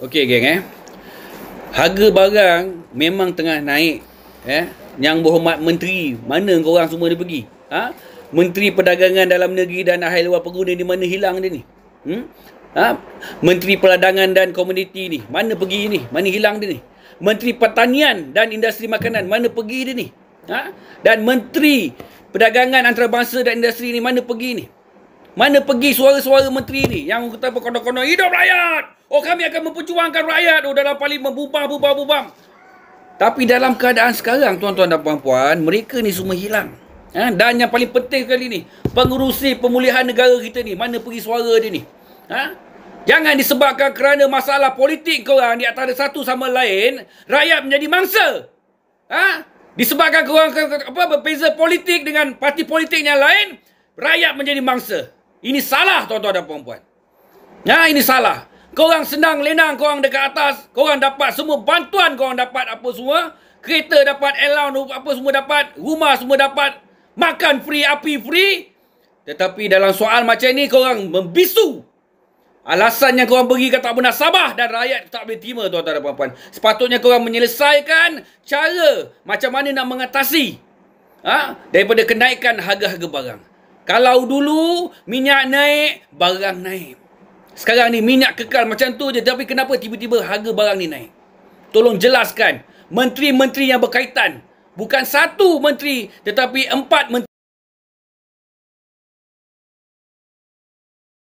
Okey geng eh. Harga barang memang tengah naik eh. Yang berhormat menteri, mana kau orang semua ni pergi? Ha? Menteri Perdagangan Dalam Negeri dan Ahli Luar Pengguna di mana hilang dia ni? Hmm? Ha? Menteri perdagangan dan Komuniti ni, mana pergi ni? Mana hilang dia ni? Menteri Pertanian dan Industri Makanan, mana pergi dia ni? Ha? Dan Menteri Perdagangan Antarabangsa dan Industri ni, mana pergi ni? Mana pergi suara-suara menteri ni? Yang kata apa, kondok-kondok, hidup rakyat! Oh kami akan memperjuangkan rakyat oh, dalam parlimen bubar bubar bubar. Tapi dalam keadaan sekarang tuan-tuan dan puan-puan mereka ni semua hilang. Ha? Dan yang paling penting kali ni pengurusi pemulihan negara kita ni mana pergi suara dia ni. Ha? Jangan disebabkan kerana masalah politik korang di antara satu sama lain rakyat menjadi mangsa. Ha? Disebabkan korang apa, berbeza politik dengan parti politik yang lain rakyat menjadi mangsa. Ini salah tuan-tuan dan puan-puan. Ya, ini salah. Kau korang senang lenang kau korang dekat atas, kau korang dapat semua bantuan kau korang dapat apa semua, kereta dapat, allowance apa semua dapat, rumah semua dapat, makan free, api free. Tetapi dalam soal macam ni korang membisu. Alasan yang kau korang beri kata tak benar sabah dan rakyat tak boleh terima tuan-tuan dan puan-puan. Sepatutnya korang menyelesaikan cara macam mana nak mengatasi ha? daripada kenaikan harga-harga barang. Kalau dulu minyak naik, barang naik. Sekarang ni minyak kekal macam tu je tapi kenapa tiba-tiba harga barang ni naik? Tolong jelaskan menteri-menteri yang berkaitan. Bukan satu menteri tetapi empat menteri.